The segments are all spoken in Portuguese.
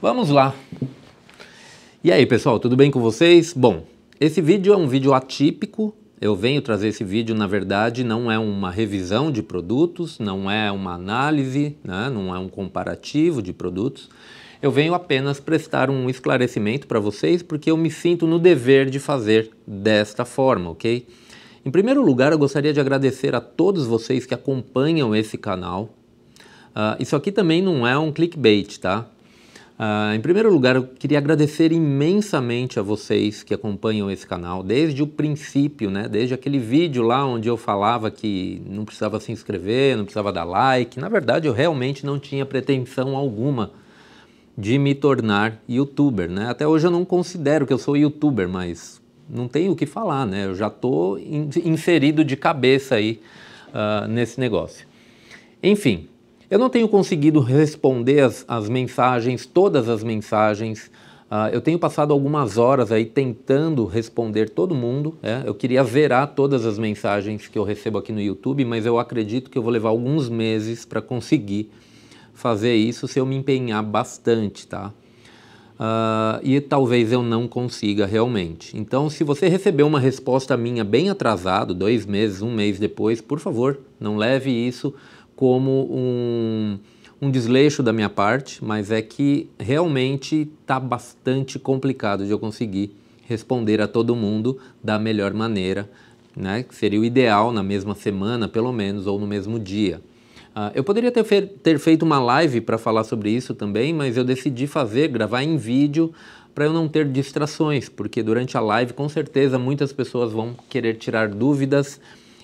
Vamos lá! E aí pessoal, tudo bem com vocês? Bom, esse vídeo é um vídeo atípico, eu venho trazer esse vídeo, na verdade, não é uma revisão de produtos, não é uma análise, né? não é um comparativo de produtos. Eu venho apenas prestar um esclarecimento para vocês, porque eu me sinto no dever de fazer desta forma, ok? Em primeiro lugar, eu gostaria de agradecer a todos vocês que acompanham esse canal. Uh, isso aqui também não é um clickbait, tá? Uh, em primeiro lugar, eu queria agradecer imensamente a vocês que acompanham esse canal desde o princípio, né? desde aquele vídeo lá onde eu falava que não precisava se inscrever, não precisava dar like. Na verdade, eu realmente não tinha pretensão alguma de me tornar youtuber. Né? Até hoje eu não considero que eu sou youtuber, mas não tenho o que falar, né? eu já estou inserido de cabeça aí uh, nesse negócio. Enfim, eu não tenho conseguido responder as, as mensagens, todas as mensagens. Uh, eu tenho passado algumas horas aí tentando responder todo mundo. É? Eu queria zerar todas as mensagens que eu recebo aqui no YouTube, mas eu acredito que eu vou levar alguns meses para conseguir fazer isso se eu me empenhar bastante, tá? Uh, e talvez eu não consiga realmente. Então, se você recebeu uma resposta minha bem atrasado, dois meses, um mês depois, por favor, não leve isso como um, um desleixo da minha parte, mas é que realmente está bastante complicado de eu conseguir responder a todo mundo da melhor maneira, né? Que seria o ideal na mesma semana, pelo menos, ou no mesmo dia. Uh, eu poderia ter, fe ter feito uma live para falar sobre isso também, mas eu decidi fazer, gravar em vídeo, para eu não ter distrações, porque durante a live, com certeza, muitas pessoas vão querer tirar dúvidas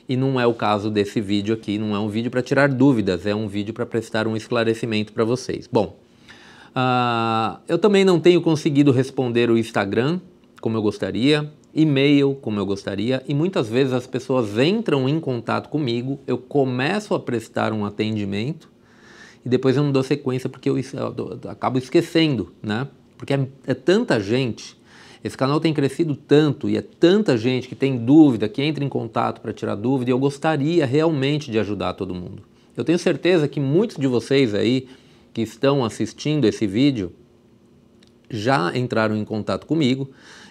e não é o caso desse vídeo aqui, não é um vídeo para tirar dúvidas, é um vídeo para prestar um esclarecimento para vocês. Bom, uh, eu também não tenho conseguido responder o Instagram como eu gostaria, e-mail como eu gostaria, e muitas vezes as pessoas entram em contato comigo, eu começo a prestar um atendimento e depois eu não dou sequência porque eu, eu, eu, eu acabo esquecendo, né? Porque é, é tanta gente esse canal tem crescido tanto e é tanta gente que tem dúvida, que entra em contato para tirar dúvida, e eu gostaria realmente de ajudar todo mundo. Eu tenho certeza que muitos de vocês aí que estão assistindo esse vídeo já entraram em contato comigo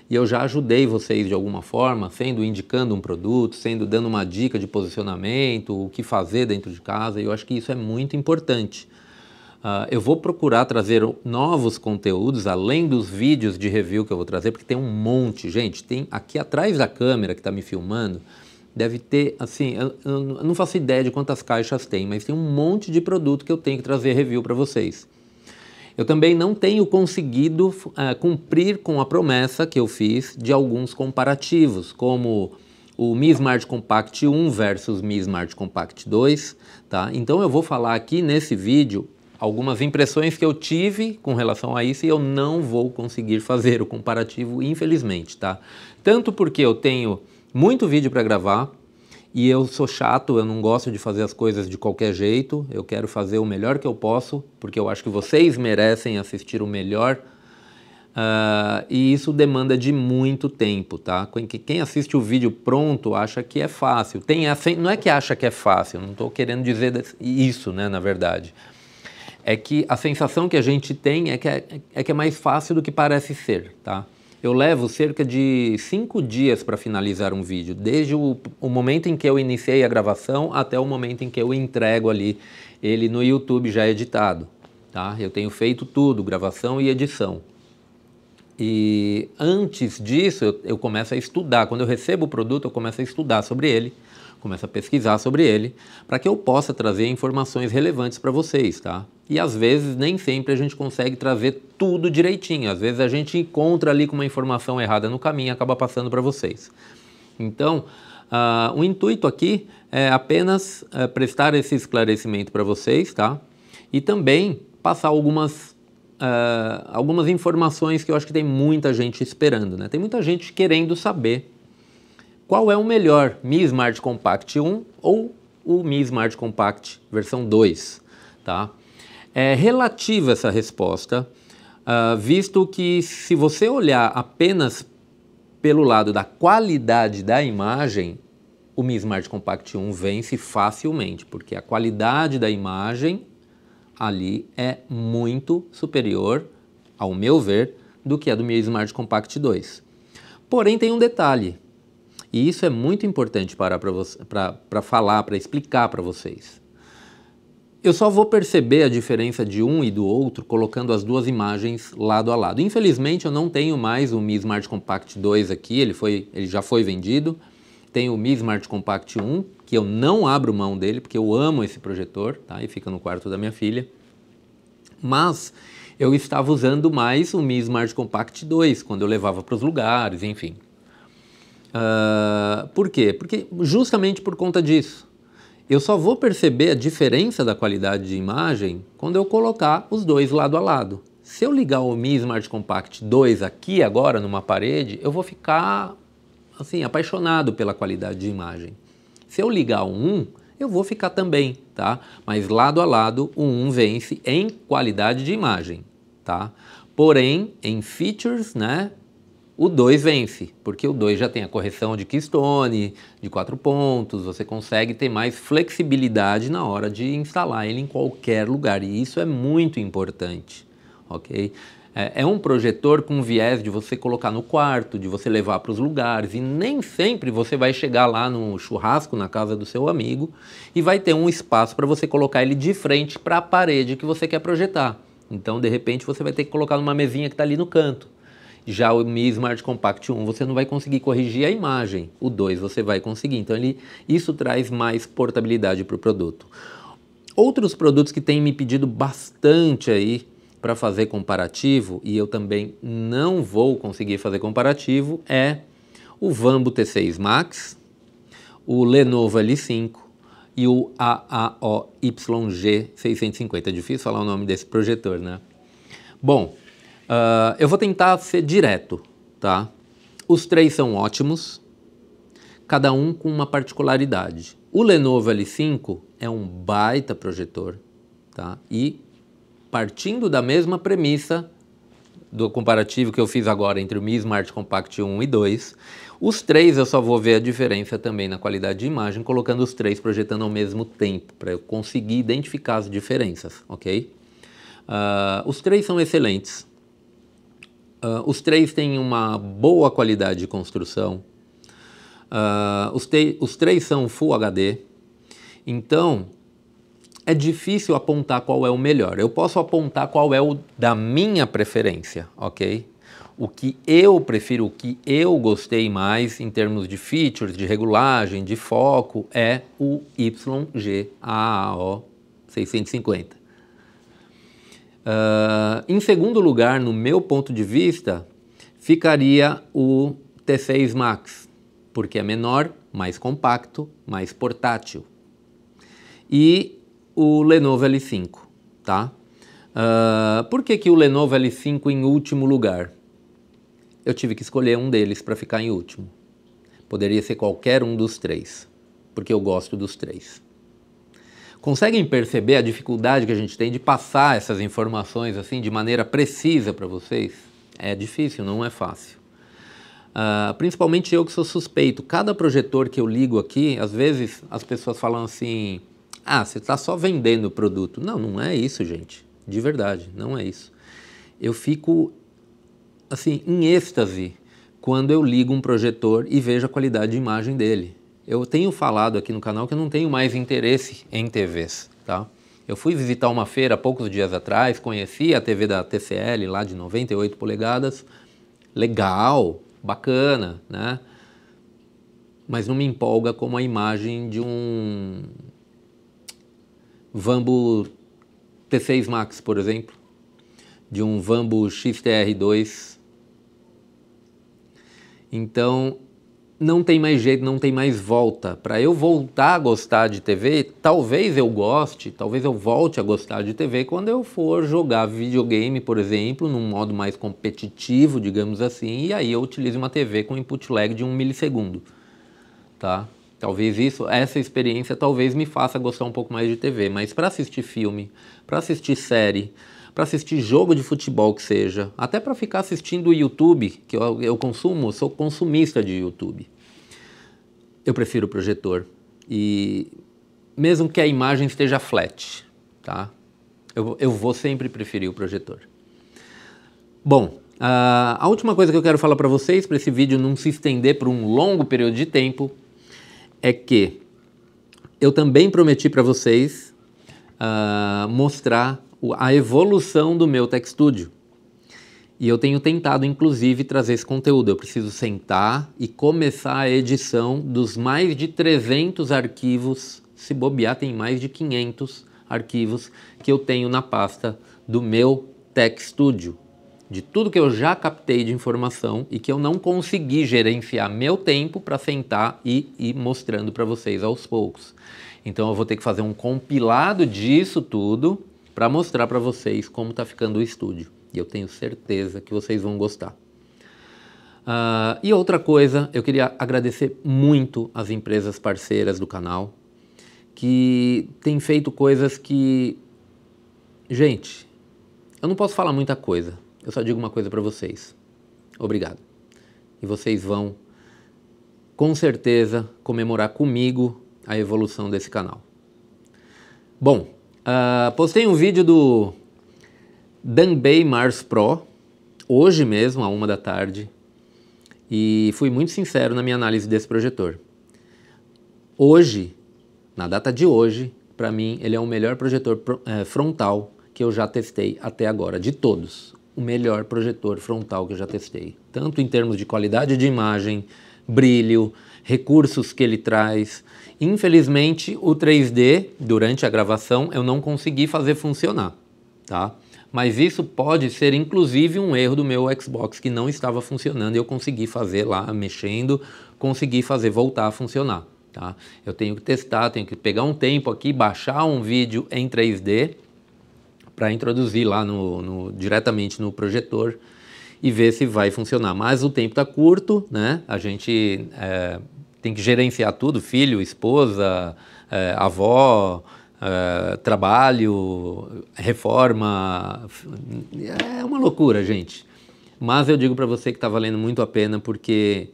e eu já ajudei vocês de alguma forma, sendo indicando um produto, sendo dando uma dica de posicionamento, o que fazer dentro de casa, e eu acho que isso é muito importante. Uh, eu vou procurar trazer novos conteúdos, além dos vídeos de review que eu vou trazer, porque tem um monte, gente. Tem aqui atrás da câmera que está me filmando, deve ter, assim, eu, eu, não faço ideia de quantas caixas tem, mas tem um monte de produto que eu tenho que trazer review para vocês. Eu também não tenho conseguido uh, cumprir com a promessa que eu fiz de alguns comparativos, como o Mi Smart Compact 1 versus Mi Smart Compact 2, tá? Então eu vou falar aqui nesse vídeo algumas impressões que eu tive com relação a isso e eu não vou conseguir fazer o comparativo, infelizmente, tá? Tanto porque eu tenho muito vídeo para gravar e eu sou chato, eu não gosto de fazer as coisas de qualquer jeito, eu quero fazer o melhor que eu posso, porque eu acho que vocês merecem assistir o melhor. Uh, e isso demanda de muito tempo, tá? Quem assiste o vídeo pronto acha que é fácil. Tem, não é que acha que é fácil, não estou querendo dizer isso, né, na verdade é que a sensação que a gente tem é que é, é que é mais fácil do que parece ser, tá? Eu levo cerca de cinco dias para finalizar um vídeo, desde o, o, momento em que eu iniciei a gravação até o momento em que eu entrego ali ele no YouTube já editado. Tá? Eu tenho feito tudo, gravação e edição. E antes disso, eu, eu começo a estudar. Quando eu recebo o produto, eu começo a estudar sobre ele, começa a pesquisar sobre ele, para que eu possa trazer informações relevantes para vocês, tá? E às vezes nem sempre a gente consegue trazer tudo direitinho, às vezes a gente encontra ali com uma informação errada no caminho e acaba passando para vocês. Então, uh, o intuito aqui é apenas uh, prestar esse esclarecimento para vocês, tá? E também passar algumas Uh, algumas informações que eu acho que tem muita gente esperando, né? Tem muita gente querendo saber qual é o melhor, Mi Smart Compact 1 ou o Mi Smart Compact versão 2, tá? É relativa essa resposta, uh, visto que se você olhar apenas pelo lado da qualidade da imagem, o Mi Smart Compact 1 vence facilmente, porque a qualidade da imagem ali é muito superior, ao meu ver, do que a do Mi Smart Compact 2. Porém, tem um detalhe. E isso é muito importante para, para falar, para explicar para vocês. Eu só vou perceber a diferença de um e do outro colocando as duas imagens lado a lado. Infelizmente eu não tenho mais o Mi Smart Compact 2 aqui, ele, foi, ele já foi vendido. Tenho o Mi Smart Compact 1, que eu não abro mão dele, porque eu amo esse projetor, tá? E fica no quarto da minha filha. Mas eu estava usando mais o Mi Smart Compact 2, quando eu levava para os lugares, enfim. Uh, por quê? Porque justamente por conta disso. Eu só vou perceber a diferença da qualidade de imagem quando eu colocar os dois lado a lado. Se eu ligar o Mi Smart Compact 2 aqui agora numa parede, eu vou ficar assim apaixonado pela qualidade de imagem. Se eu ligar o 1, eu vou ficar também, tá? Mas lado a lado, o 1 vence em qualidade de imagem, tá? Porém, em features, né, o 2 vence, porque o 2 já tem a correção de keystone, de 4 pontos, você consegue ter mais flexibilidade na hora de instalar ele em qualquer lugar, e isso é muito importante, ok? É, é um projetor com viés de você colocar no quarto, de você levar para os lugares, e nem sempre você vai chegar lá no churrasco na casa do seu amigo e vai ter um espaço para você colocar ele de frente para a parede que você quer projetar. Então, de repente, você vai ter que colocar numa mesinha que está ali no canto. Já o Mi Smart Compact 1 você não vai conseguir corrigir a imagem, o 2 você vai conseguir. Então ele, isso traz mais portabilidade para o produto. Outros produtos que têm me pedido bastante aí para fazer comparativo, e eu também não vou conseguir fazer comparativo, é o Vambo T6 Max, o Lenovo L5 e o AAOYG 650. É difícil falar o nome desse projetor, né? Bom, ah, eu vou tentar ser direto, tá? Os três são ótimos, cada um com uma particularidade. O Lenovo L5 é um baita projetor, tá? E partindo da mesma premissa do comparativo que eu fiz agora entre o Mi Smart Compact 1 e 2, os três eu só vou ver a diferença também na qualidade de imagem, colocando os três projetando ao mesmo tempo, para eu conseguir identificar as diferenças, ok? Uh, os três são excelentes, Uh, os três têm uma boa qualidade de construção. Uh, os, os três são Full HD. Então, é difícil apontar qual é o melhor. Eu posso apontar qual é o da minha preferência, ok? O que eu prefiro, o que eu gostei mais em termos de features, de regulagem, de foco, é o YGAAO 650. Uh, em segundo lugar, no meu ponto de vista, ficaria o T6 Max, porque é menor, mais compacto, mais portátil. E o Lenovo L5, tá? Uh, por que, que o Lenovo L5 em último lugar? Eu tive que escolher um deles para ficar em último. Poderia ser qualquer um dos três, porque eu gosto dos três. Conseguem perceber a dificuldade que a gente tem de passar essas informações assim de maneira precisa para vocês? É difícil, não é fácil. Uh, principalmente eu que sou suspeito. Cada projetor que eu ligo aqui, às vezes as pessoas falam assim: ah, você está só vendendo o produto. Não, não é isso, gente. De verdade, não é isso. Eu fico assim em êxtase quando eu ligo um projetor e vejo a qualidade de imagem dele. Eu tenho falado aqui no canal que eu não tenho mais interesse em TVs, tá? Eu fui visitar uma feira poucos dias atrás, conheci a TV da TCL lá de 98 polegadas, legal, bacana, né? Mas não me empolga como a imagem de um Vambo T6 Max, por exemplo, de um Vambo XTR2. Então, não tem mais jeito, não tem mais volta. Para eu voltar a gostar de TV, talvez eu goste, talvez eu volte a gostar de TV quando eu for jogar videogame, por exemplo, num modo mais competitivo, digamos assim, e aí eu utilize uma TV com input lag de um milissegundo. Tá? Talvez isso, essa experiência talvez me faça gostar um pouco mais de TV, mas para assistir filme, para assistir série, para assistir jogo de futebol que seja, até para ficar assistindo o YouTube, que eu, eu consumo, sou consumista de YouTube. Eu prefiro o projetor. E mesmo que a imagem esteja flat, tá? Eu, eu vou sempre preferir o projetor. Bom, Uh, a última coisa que eu quero falar para vocês, para esse vídeo não se estender por um longo período de tempo, é que eu também prometi para vocês uh, mostrar a evolução do meu Tech Studio. E eu tenho tentado, inclusive, trazer esse conteúdo. Eu preciso sentar e começar a edição dos mais de 300 arquivos, se bobear, tem mais de 500 arquivos que eu tenho na pasta do meu Tech Studio. De tudo que eu já captei de informação e que eu não consegui gerenciar meu tempo para sentar e ir mostrando para vocês aos poucos. Então eu vou ter que fazer um compilado disso tudo para mostrar para vocês como está ficando o estúdio. E eu tenho certeza que vocês vão gostar. Uh, e outra coisa, eu queria agradecer muito às empresas parceiras do canal que têm feito coisas que. Gente, eu não posso falar muita coisa, eu só digo uma coisa para vocês. Obrigado. E vocês vão, com certeza, comemorar comigo a evolução desse canal. Bom, Uh, postei um vídeo do Danbei Mars Pro, hoje mesmo, a uma da tarde, e fui muito sincero na minha análise desse projetor. Hoje, na data de hoje, para mim ele é o melhor projetor eh, frontal que eu já testei até agora, de todos. O melhor projetor frontal que eu já testei. Tanto em termos de qualidade de imagem, brilho, recursos que ele traz Infelizmente, o 3D, durante a gravação, eu não consegui fazer funcionar, tá? Mas isso pode ser inclusive um erro do meu Xbox que não estava funcionando e eu consegui fazer lá, mexendo, consegui fazer voltar a funcionar, tá? Eu tenho que testar, tenho que pegar um tempo aqui, baixar um vídeo em 3D para introduzir lá no, no, diretamente no projetor e ver se vai funcionar. Mas o tempo está curto, né? A gente... É, tem que gerenciar tudo, filho, esposa, é, avó, é, trabalho, reforma. É uma loucura, gente. Mas eu digo para você que está valendo muito a pena porque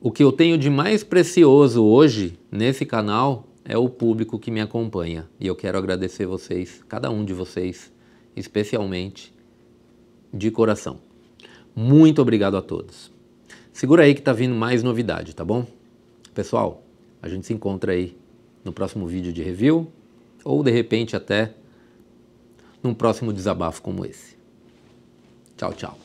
o que eu tenho de mais precioso hoje nesse canal é o público que me acompanha. E eu quero agradecer vocês, cada um de vocês, especialmente de coração. Muito obrigado a todos. Segura aí que tá vindo mais novidade, tá bom? Pessoal, a gente se encontra aí no próximo vídeo de review ou de repente até num próximo desabafo como esse. Tchau, tchau.